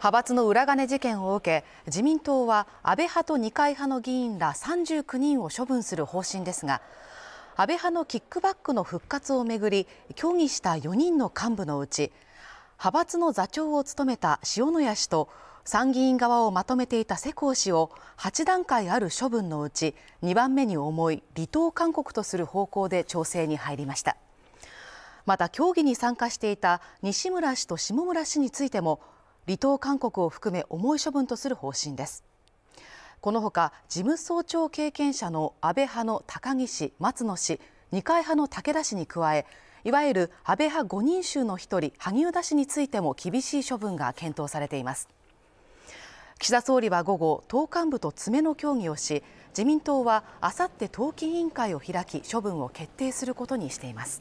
派閥の裏金事件を受け自民党は安倍派と二階派の議員ら39人を処分する方針ですが安倍派のキックバックの復活をめぐり協議した4人の幹部のうち派閥の座長を務めた塩谷氏と参議院側をまとめていた世耕氏を8段階ある処分のうち2番目に重い離党勧告とする方向で調整に入りましたまた協議に参加していた西村氏と下村氏についても離党勧告を含め重い処分とする方針ですこのほか事務総長経験者の安倍派の高木氏松野氏二階派の武田氏に加えいわゆる安倍派5人衆の一人萩生田氏についても厳しい処分が検討されています岸田総理は午後党幹部と詰めの協議をし自民党はあさって党紀委員会を開き処分を決定することにしています